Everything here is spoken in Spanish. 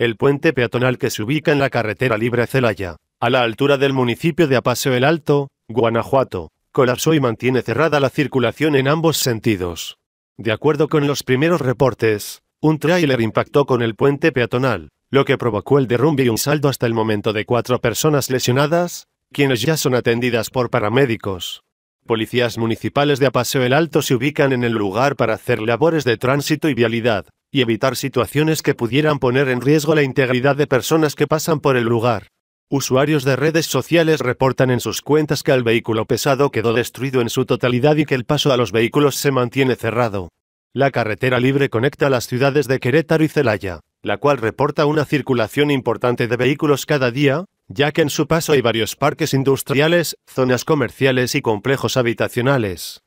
el puente peatonal que se ubica en la carretera libre Celaya, a la altura del municipio de Apaseo el Alto, Guanajuato, colapsó y mantiene cerrada la circulación en ambos sentidos. De acuerdo con los primeros reportes, un tráiler impactó con el puente peatonal, lo que provocó el derrumbe y un saldo hasta el momento de cuatro personas lesionadas, quienes ya son atendidas por paramédicos. Policías municipales de Apaseo el Alto se ubican en el lugar para hacer labores de tránsito y vialidad, y evitar situaciones que pudieran poner en riesgo la integridad de personas que pasan por el lugar. Usuarios de redes sociales reportan en sus cuentas que el vehículo pesado quedó destruido en su totalidad y que el paso a los vehículos se mantiene cerrado. La carretera libre conecta las ciudades de Querétaro y Celaya, la cual reporta una circulación importante de vehículos cada día, ya que en su paso hay varios parques industriales, zonas comerciales y complejos habitacionales.